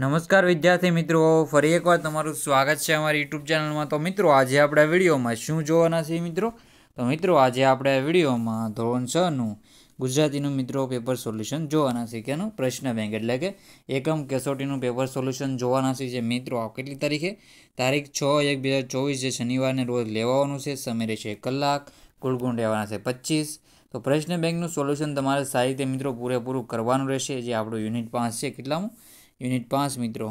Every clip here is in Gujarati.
નમસ્કાર વિદ્યાર્થી મિત્રો ફરી એકવાર તમારું સ્વાગત છે અમારી યુટ્યુબ ચેનલમાં તો મિત્રો આજે આપણે વિડીયોમાં શું જોવાના છીએ મિત્રો તો મિત્રો આજે આપણે વિડીયોમાં ધોરણ છનું ગુજરાતીનું મિત્રો પેપર સોલ્યુશન જોવાના છે કેનું પ્રશ્ન બેંક એટલે કે એકમ કેસોટીનું પેપર સોલ્યુશન જોવાના છે જે મિત્રો આ કેટલી તારીખે તારીખ છ એક બે હજાર ચોવીસ જે શનિવારને રોજ લેવાનું છે સમય રહેશે એક કલાક કુલ ગુણ રહેવાના છે પચીસ તો પ્રશ્ન બેંકનું સોલ્યુશન તમારે સારી રીતે મિત્રો પૂરેપૂરું કરવાનું રહેશે જે આપણું યુનિટ પાંચ છે કેટલામાં યુનિટ પાંચ મિત્રો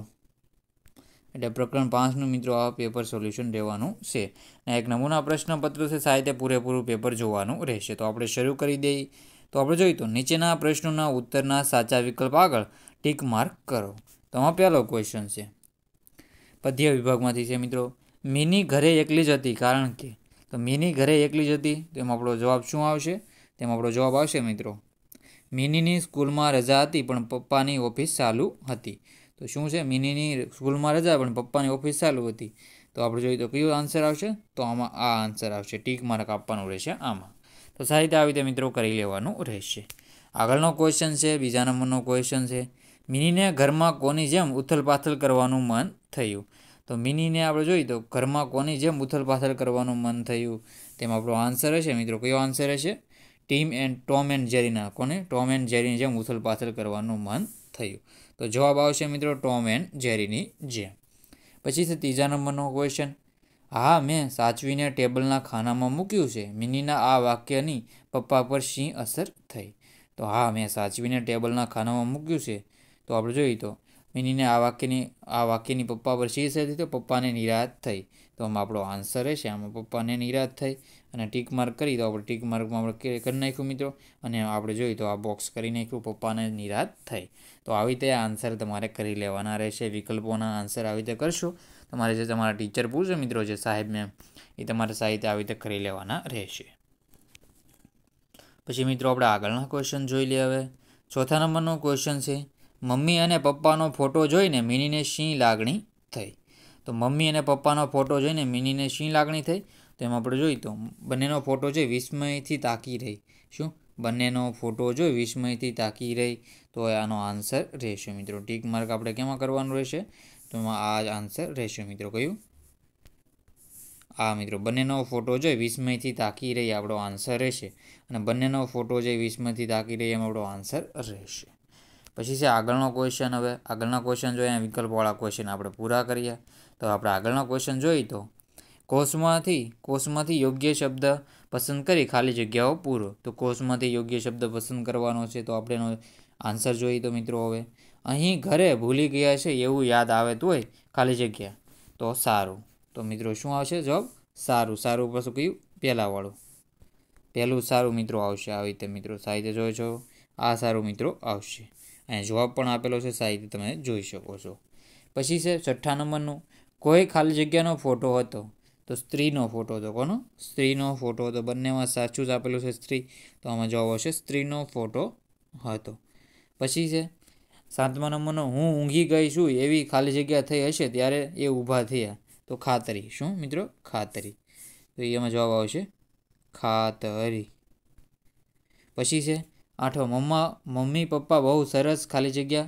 એટલે પ્રકરણ પાંચનું મિત્રો આ પેપર સોલ્યુશન રહેવાનું છે અને એક નમૂના પ્રશ્નપત્ર છે સાહિત્ય પૂરેપૂરું પેપર જોવાનું રહેશે તો આપણે શરૂ કરી દઈએ તો આપણે જોઈએ તો નીચેના પ્રશ્નોના ઉત્તરના સાચા વિકલ્પ આગળ ટીક માર્ક કરો તો આમાં પહેલો ક્વેશ્ચન છે પદ્ય વિભાગમાંથી છે મિત્રો મિની ઘરે એકલી જ હતી કારણ કે તો મિની ઘરે એકલી જ હતી તો આપણો જવાબ શું આવશે તેમાં આપણો જવાબ આવશે મિત્રો મિનીની સ્કૂલમાં રજા હતી પણ પપ્પાની ઓફિસ ચાલુ હતી તો શું છે મિનીની સ્કૂલમાં રજા પણ પપ્પાની ઓફિસ ચાલુ હતી તો આપણે જોઈએ તો કયો આન્સર આવશે તો આમાં આ આન્સર આવશે ટીક માર્ક આપવાનું રહેશે આમાં તો સારી રીતે આવી રીતે મિત્રો કરી લેવાનું રહેશે આગળનો ક્વેશ્ચન છે બીજા નંબરનો ક્વેશ્ચન છે મિનીને ઘરમાં કોની જેમ ઉથલપાથલ કરવાનું મન થયું તો મિનીને આપણે જોઈએ તો ઘરમાં કોની જેમ ઉથલપાથલ કરવાનું મન થયું તેમાં આપણો આન્સર હશે મિત્રો કયો આન્સર હશે ટીમ એન્ડ ટોમ એન્ડ જેરીના કોને ટોમ એન્ડ જેરીની જેમ ઉથલ પાથલ કરવાનું મન થયું તો જવાબ આવશે મિત્રો ટોમ એન્ડ જેરીની જેમ પછી છે ત્રીજા નંબરનો ક્વેશ્ચન હા મેં સાચવીને ટેબલના ખાનામાં મૂક્યું છે મિનીના આ વાક્યની પપ્પા પર શી અસર થઈ તો હા મેં સાચવીને ટેબલના ખાનામાં મૂક્યું છે તો આપણે જોઈએ તો મિનીને આ વાક્યની આ વાક્યની પપ્પા પર શી અસર થઈ તો પપ્પાને નિરાશ થઈ તો આમાં આપણો આન્સર રહેશે આમાં પપ્પાને નિરાશ થઈ અને ટીક માર્ક કરી તો આપણે ટીક માર્કમાં આપણે કરી નાખ્યું મિત્રો અને આપણે જોઈએ તો આ બોક્સ કરી નાખ્યું પપ્પાને નિરાત થઈ તો આવી રીતે આન્સર તમારે કરી લેવાના રહેશે વિકલ્પોના આન્સર આવી રીતે કરશો તમારે જે તમારા ટીચર પૂછે મિત્રો જે સાહેબ મેમ એ તમારે સાહિત્ય આવી રીતે કરી લેવાના રહેશે પછી મિત્રો આપણે આગળના ક્વેશ્ચન જોઈ લઈએ હવે ચોથા નંબરનો ક્વેશ્ચન છે મમ્મી અને પપ્પાનો ફોટો જોઈને મિનીને શી લાગણી થઈ તો મમ્મી અને પપ્પાનો ફોટો જોઈને મિનીને શી લાગણી થઈ તેમ આપણે જોઈએ તો બંનેનો ફોટો છે વિસ્મયથી તાકી રહી શું બંનેનો ફોટો જોઈ વિસ્મયથી તાકી રહી તો આનો આન્સર રહેશે મિત્રો ટીક માર્ક આપણે કેમાં કરવાનું રહેશે તો એમાં આ આન્સર રહેશે મિત્રો કયું આ મિત્રો બંનેનો ફોટો જોઈ વિસ્મયથી તાકી રહી આપણો આન્સર રહેશે અને બંનેનો ફોટો જે વિસ્મયથી તાકી રહી એમ આપણો આન્સર રહેશે પછી છે આગળનો ક્વેશ્ચન હવે આગળના ક્વેશ્ચન જોઈએ વિકલ્પવાળા ક્વેશ્ચન આપણે પૂરા કરીએ તો આપણે આગળનો ક્વેશ્ચન જોઈએ તો કોષમાંથી કોષમાંથી યોગ્ય શબ્દ પસંદ કરી ખાલી જગ્યાઓ પૂરો તો કોષમાંથી યોગ્ય શબ્દ પસંદ કરવાનો છે તો આપણે એનો આન્સર જોઈએ તો મિત્રો હવે અહીં ઘરે ભૂલી ગયા છે એવું યાદ આવે તો હોય ખાલી જગ્યા તો સારું તો મિત્રો શું આવશે જવાબ સારું સારું પાછું કયું પહેલાંવાળું પહેલું સારું મિત્રો આવશે આવી રીતે મિત્રો સાહિત્ય જોયો છો આ સારું મિત્રો આવશે અહીં જવાબ પણ આપેલો છે સાહિત્ય તમે જોઈ શકો છો પછી છે છઠ્ઠા નંબરનું કોઈ ખાલી જગ્યાનો ફોટો હતો તો સ્ત્રીનો ફોટો હતો કોનો સ્ત્રીનો ફોટો હતો બંનેમાં સાચું જ આપેલું છે સ્ત્રી તો આમાં જવાબ આવશે સ્ત્રીનો ફોટો હતો પછી છે સાતમા નંબરનો હું ઊંઘી ગઈ છું એવી ખાલી જગ્યા થઈ હશે ત્યારે એ ઊભા થયા તો ખાતરી શું મિત્રો ખાતરી તો એમાં જવાબ આવશે ખાતરી પછી છે આઠો મમ્મા મમ્મી પપ્પા બહુ સરસ ખાલી જગ્યા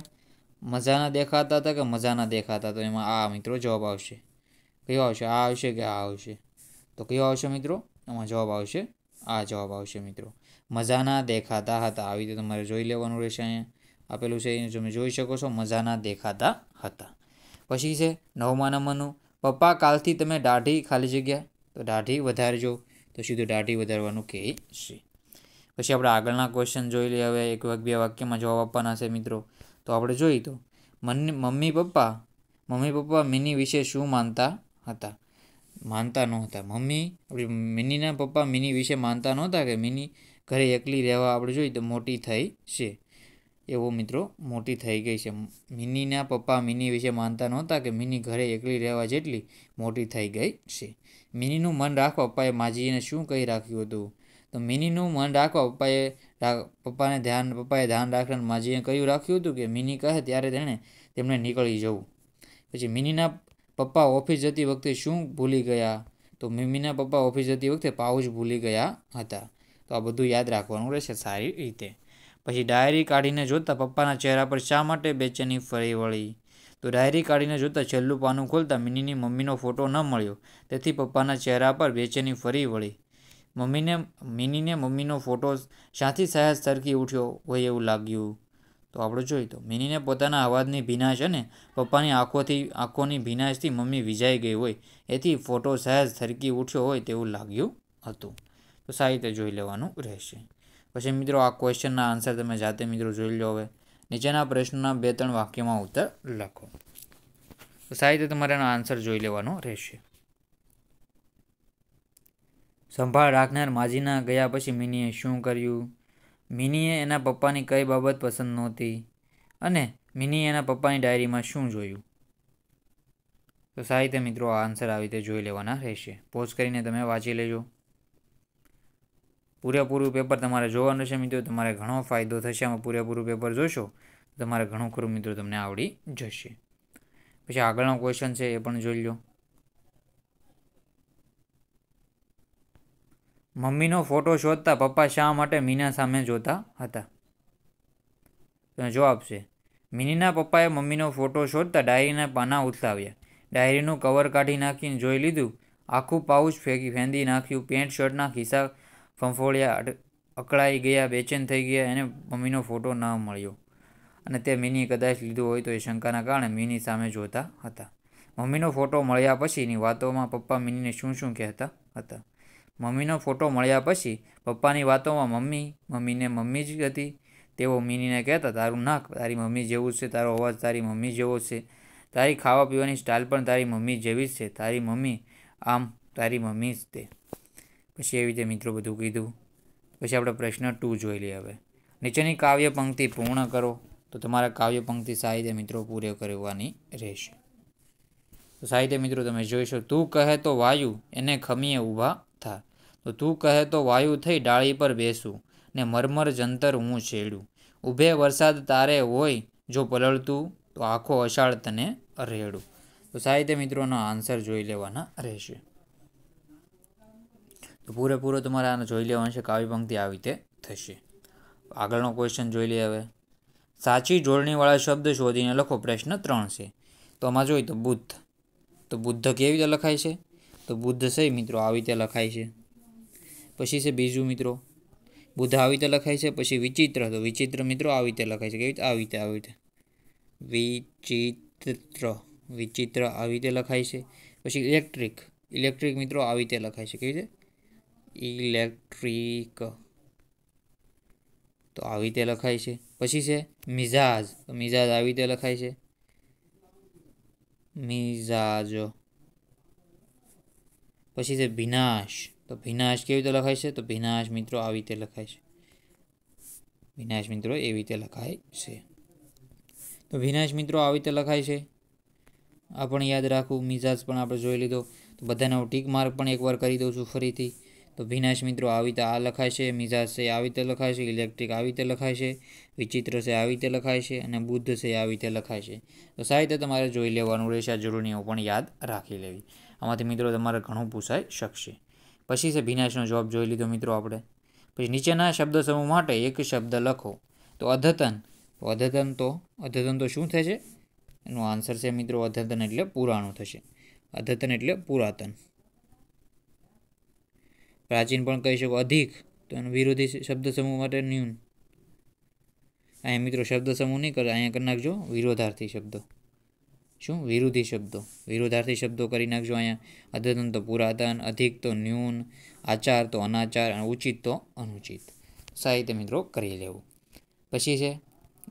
મજાના દેખાતા હતા કે મજાના દેખાતા તો એમાં આ મિત્રો જવાબ આવશે કયો આવશે આ આવશે કે આ આવશે તો કયો આવશે મિત્રો એમાં જવાબ આવશે આ જવાબ આવશે મિત્રો મજાના દેખાતા હતા આવી રીતે તમારે જોઈ લેવાનું રહેશે અહીંયા આપેલું છે એ તમે જોઈ શકો છો મજાના દેખાતા હતા પછી છે નવમા નંબરનું પપ્પા કાલથી તમે દાઢી ખાલી જગ્યા તો દાઢી વધારજો તો સીધું દાઢી વધારવાનું કહે છે પછી આપણે આગળના ક્વેશ્ચન જોઈ લઈએ હવે એક બે વાક્યમાં જવાબ આપવાના છે મિત્રો તો આપણે જોઈ તો mummy papa mummy papa mini વિશે શું માનતા હતા માનતા નહોતા મમ્મી આપણી મિનીના પપ્પા મિની વિશે માનતા નહોતા કે મિની ઘરે એકલી રહેવા આપણે જોઈએ તો મોટી થઈ છે એવો મિત્રો મોટી થઈ ગઈ છે મિનીના પપ્પા મિની વિશે માનતા નહોતા કે મિની ઘરે એકલી રહેવા જેટલી મોટી થઈ ગઈ છે મિનીનું મન રાખવા પપ્પાએ માજીને શું કહી રાખ્યું હતું તો મિનીનું મન રાખવા પપ્પાએ પપ્પાને ધ્યાન પપ્પાએ ધ્યાન રાખીને માજીએ કહ્યું રાખ્યું હતું કે મિની કહે ત્યારે તેણે તેમણે નીકળી જવું પછી મિનીના પપ્પા ઓફિસ જતી વખતે શું ભૂલી ગયા તો મિમીના પપ્પા ઓફિસ જતી વખતે પાઉચ ભૂલી ગયા હતા તો આ બધું યાદ રાખવાનું રહેશે સારી રીતે પછી ડાયરી કાઢીને જોતાં પપ્પાના ચહેરા પર શા માટે બેચેની ફરી વળી તો ડાયરી કાઢીને જોતાં છેલ્લું પાનું ખોલતા મિનીની મમ્મીનો ફોટો ન મળ્યો તેથી પપ્પાના ચહેરા પર બેચેની ફરી વળી મમ્મીને મિનીને મમ્મીનો ફોટો સાથી સહેજ સરકી ઉઠ્યો હોય એવું લાગ્યું તો આપણે જોઈ તો મિનીને પોતાના અવાજની ભીનાશ અને પપ્પાની આંખોથી આંખોની ભીનાશથી મમ્મી વિજાઈ ગઈ હોય એથી ફોટો સહેજ થરકી ઉઠ્યો હોય તેવું લાગ્યું હતું તો સારી રીતે જોઈ લેવાનું રહેશે પછી મિત્રો આ ક્વેશ્ચનના આન્સર તમે જાતે મિત્રો જોઈ લો હવે નીચેના પ્રશ્નના બે ત્રણ વાક્યમાં ઉત્તર લખો તો સારી રીતે તમારે એનો આન્સર જોઈ લેવાનો રહેશે સંભાળ રાખનાર માજીના ગયા પછી મિનીએ શું કર્યું મિનીએ એના પપ્પાની કઈ બાબત પસંદ નહોતી અને મિનીએ એના પપ્પાની ડાયરીમાં શું જોયું તો સાહિત્ય મિત્રો આ આન્સર આવી રીતે જોઈ લેવાના રહેશે પોઝ કરીને તમે વાંચી લેજો પૂરેપૂરું પેપર તમારે જોવાનું છે મિત્રો તમારે ઘણો ફાયદો થશે અમે પૂરેપૂરું પેપર જોશો તમારે ઘણું ખરું મિત્રો તમને આવડી જશે પછી આગળનો ક્વેશ્ચન છે એ પણ જોઈ લો મમ્મીનો ફોટો શોધતા પપ્પા શા માટે મીના સામે જોતા હતા જવાબ છે મિનીના પપ્પાએ મમ્મીનો ફોટો શોધતા ડાયરીના પાના ઉથલાવ્યા ડાયરીનું કવર કાઢી નાખીને જોઈ લીધું આખું પાઉચ ફેંકી ફેંદી નાખ્યું પેન્ટ શર્ટના ખિસ્સા ફંફોળ્યા અકળાઈ ગયા બેચેન થઈ ગયા એને મમ્મીનો ફોટો ન મળ્યો અને તે મિની કદાચ લીધું હોય તો એ શંકાના કારણે મિની સામે જોતા હતા મમ્મીનો ફોટો મળ્યા પછીની વાતોમાં પપ્પા મિનીને શું શું કહેતા હતા મમ્મીનો ફોટો મળ્યા પછી પપ્પાની વાતોમાં મમ્મી મમ્મીને મમ્મી જ હતી તેઓ મિનીને કહેતા તારું નાક તારી મમ્મી જેવું છે તારો અવાજ તારી મમ્મી જેવો છે તારી ખાવા પીવાની સ્ટાઇલ પણ તારી મમ્મી જેવી જ છે તારી મમ્મી આમ તારી મમ્મી જ તે પછી એવી રીતે મિત્રો બધું કીધું પછી આપણે પ્રશ્ન ટુ જોઈ લઈએ હવે નીચેની કાવ્ય પંક્તિ પૂર્ણ કરો તો તમારા કાવ્ય પંક્તિ સાહિત્ય મિત્રો પૂરે કરવાની રહેશે તો સાહિત્ય મિત્રો તમે જોઈશો તું કહે તો વાયુ એને ખમીએ ઊભા થા તો તું કહે તો વાયુ થઈ ડાળી પર બેસું ને મરમર જંતર હું છેડું ઊભે વરસાદ તારે હોય જો પલળતું તો આખો અષાઢ તને રેડું તો સાહિત્ય મિત્રોનો આન્સર જોઈ લેવાના રહેશે તો પૂરેપૂરો તમારે આને જોઈ લેવાનું છે કાવ્ય પંક્તિ આવી રીતે થશે આગળનો ક્વેશ્ચન જોઈ લઈએ હવે સાચી જોડણીવાળા શબ્દ શોધીને લખો પ્રશ્ન ત્રણ છે તો આમાં જોઈએ તો બુદ્ધ તો બુદ્ધ કેવી રીતે લખાય છે તો બુદ્ધ છે મિત્રો આવી રીતે લખાય છે પછી છે બીજું મિત્રો બુધ આવી રીતે લખાય છે પછી વિચિત્ર તો વિચિત્ર મિત્રો આવી રીતે લખાય છે કેવી રીતે આવી રીતે આવી રીતે વિચિત્ર વિચિત્ર આવી રીતે લખાય છે પછી ઇલેક્ટ્રિક ઇલેક્ટ્રિક મિત્રો આવી રીતે લખાય છે કેવી રીતે ઇલેક્ટ્રિક તો આવી રીતે લખાય છે પછી છે મિઝાજ મિઝાજ આવી રીતે લખાય છે મિઝાજ પછી છે વિનાશ તો ભીનાશ કેવી રીતે લખાય છે તો ભીનાશ મિત્રો આવી રીતે લખાય છે ભીનાશ મિત્રો એવી રીતે લખાય છે તો ભીનાશ મિત્રો આવી રીતે લખાય છે આ પણ યાદ રાખવું મિજાજ પણ આપણે જોઈ લીધો તો બધાને હું ટીક માર્ક પણ એકવાર કરી દઉં છું ફરીથી તો ભીનાશ મિત્રો આવી રીતે આ લખાય છે મિજાજ છે આવી રીતે લખાય છે ઇલેક્ટ્રિક આવી રીતે લખાય છે વિચિત્ર છે આવી રીતે લખાય છે અને બુદ્ધ છે આવી રીતે લખાય છે તો સાહિત્ય તમારે જોઈ લેવાનું રહેશે આ જરૂરની પણ યાદ રાખી લેવી આમાંથી મિત્રો તમારે ઘણું પૂછાઈ શકશે પછી છે વિનાશનો જવાબ જોઈ લીધો મિત્રો આપણે પછી નીચેના શબ્દ સમૂહ માટે એક શબ્દ લખો તો અધતન તો અધતન તો અધતન તો શું થશે એનો આન્સર છે મિત્રો અધતન એટલે પુરાણું થશે અધતન એટલે પુરાતન પ્રાચીન પણ કહી શકો અધિક તો એનો વિરોધી શબ્દ સમૂહ માટે ન્યૂન અહીંયા મિત્રો શબ્દ સમૂહ નહીં કરે અહીંયા કરી નાખજો વિરોધાર્થી શબ્દો શું વિરોધી શબ્દો વિરોધાર્થી શબ્દો કરી નાખજો અહીંયા અદ્યતન તો પુરાતન અધિક તો ન્યૂન આચાર તો અનાચાર અને ઉચિત તો અનુચિત સાહિત્ય મિત્રો કરી લેવું પછી છે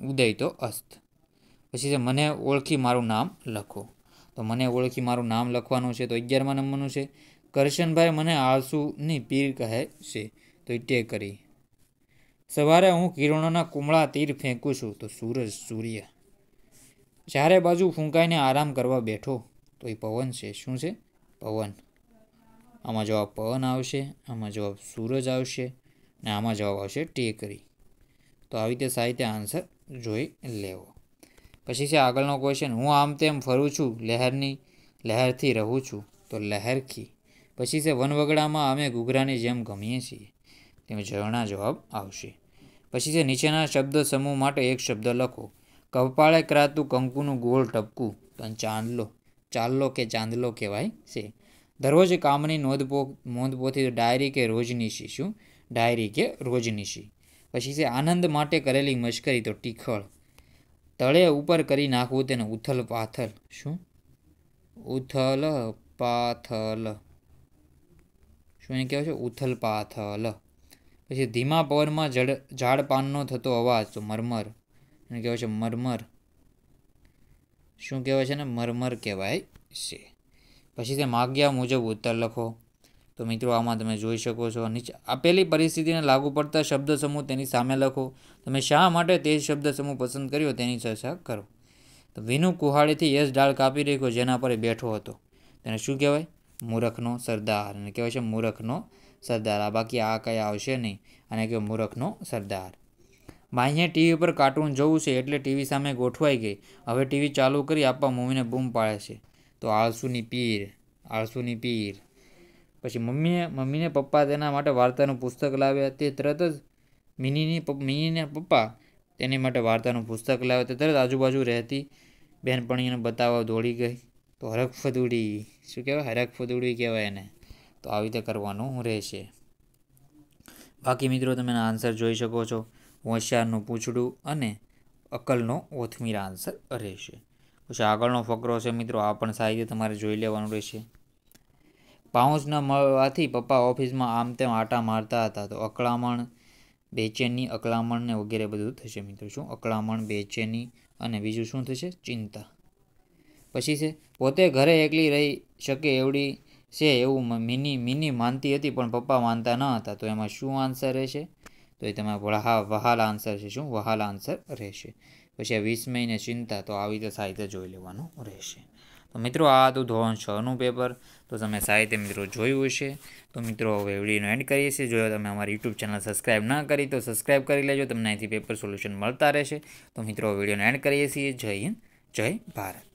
ઉદય તો અસ્ત પછી છે મને ઓળખી મારું નામ લખો તો મને ઓળખી મારું નામ લખવાનું છે તો અગિયારમાં નંબરનું છે કરશનભાઈ મને આળસુની પીર કહે છે તો ટેક કરી સવારે હું કિરણોના કુમળા તીર ફેંકું છું તો સૂરજ સૂર્ય ચારે બાજુ ફૂંકાઈને આરામ કરવા બેઠો તો એ પવન છે શું છે પવન આમાં જવાબ પવન આવશે આમાં જવાબ સૂરજ આવશે ને આમાં જવાબ આવશે ટેકરી તો આવી રીતે સાહિત્ય આન્સર જોઈ લેવો પછી છે આગળનો ક્વેશ્ચન હું આમ તેમ ફરું છું લહેરની લહેરથી રહું છું તો લહેરખી પછી છે વનવગડામાં અમે ઘૂઘરાની જેમ ગમીએ છીએ તેમ ઝરણા જવાબ આવશે પછી છે નીચેના શબ્દ સમૂહ માટે એક શબ્દ લખો કપાળે કરાતું કંકુનું ગોળ ટપકું તો ચાંદલો ચાલલો કે ચાંદલો કહેવાય છે દરરોજ કામની નોંધપો નોંધપોથી ડાયરી કે રોજનીશી શું ડાયરી કે રોજનીશી પછી છે આનંદ માટે કરેલી મશ્કરી તો ટીખળ તળે ઉપર કરી નાખવું તેને ઉથલ પાથલ શું ઉથલ પાથલ શું એને કહેવાય છે ઉથલ પાથલ પછી ધીમા પવનમાં જડ ઝાડ પાનનો થતો અવાજ તો મરમર એને કહેવાય છે મરમર શું કહેવાય છે ને મરમર કહેવાય છે પછી તે માગ્યા મુજબ ઉત્તર લખો તો મિત્રો આમાં તમે જોઈ શકો છો નીચે આપેલી પરિસ્થિતિને લાગુ પડતા શબ્દ સમૂહ તેની સામે લખો તમે શા માટે તે શબ્દ સમૂહ પસંદ કર્યો તેની ચર્ચા કરો તો વિનુ કુહાડીથી યશ ડાળ કાપી રહ્યો જેના પર બેઠો હતો તેને શું કહેવાય મૂરખનો સરદાર અને કહેવાય છે મૂરખનો સરદાર આ બાકી આ કંઈ આવશે નહીં અને કહેવાય મૂરખનો સરદાર માહીએ ટીવી પર કાર્ટૂન જોવું છે એટલે ટીવી સામે ગોઠવાઈ ગઈ હવે ટીવી ચાલુ કરી આપવા મમ્મીને બૂમ પાડે છે તો આળસુની પીર આળસુની પીર પછી મમ્મીએ મમ્મીને પપ્પા તેના માટે વાર્તાનું પુસ્તક લાવ્યા તે તરત જ મિનીની મિનીને પપ્પા તેની માટે વાર્તાનું પુસ્તક લાવ્યા તે તરત આજુબાજુ રહેતી બહેનપણીને બતાવવા દોડી ગઈ તો હરખ ફદુડી શું કહેવાય હરખ ફદુડી કહેવાય એને તો આવી રીતે કરવાનું રહેશે બાકી મિત્રો તમે આન્સર જોઈ શકો છો હોશિયારનું પૂછડું અને અકલનો ઓથમીરા આન્સર રહેશે પછી આગળનો ફકરો છે મિત્રો આ પણ સાહિત્ય તમારે જોઈ લેવાનું રહેશે પાઉચ ન મળવાથી પપ્પા ઓફિસમાં આમ તેમ આટા મારતા હતા તો અકળામણ બેચેની અકળામણ ને વગેરે બધું થશે મિત્રો શું અકળામણ બેચેની અને બીજું શું થશે ચિંતા પછી છે પોતે ઘરે એકલી રહી શકે એવડી છે એવું મિની મિની માનતી હતી પણ પપ્પા માનતા ન હતા તો એમાં શું આન્સર રહેશે તો એ તમારો વળહા વહાલ આન્સર છે શું વહાલ આન્સર રહેશે પછી આ વીસ મહિને ચિંતા તો આવી રીતે સાહિત્ય જોઈ લેવાનું રહેશે તો મિત્રો આ હતું ધોરણ છનું પેપર તો તમે સાહિત્ય મિત્રો જોયું હશે તો મિત્રો હવે વિડીયોનો એન્ડ કરીએ છીએ જો તમે અમારી યુટ્યુબ ચેનલ સબસ્ક્રાઈબ ના કરી તો સબસ્ક્રાઈબ કરી લેજો તમને અહીંથી પેપર સોલ્યુશન મળતા રહેશે તો મિત્રો વિડીયોનો એન્ડ કરીએ છીએ જય હિન્દ જય ભારત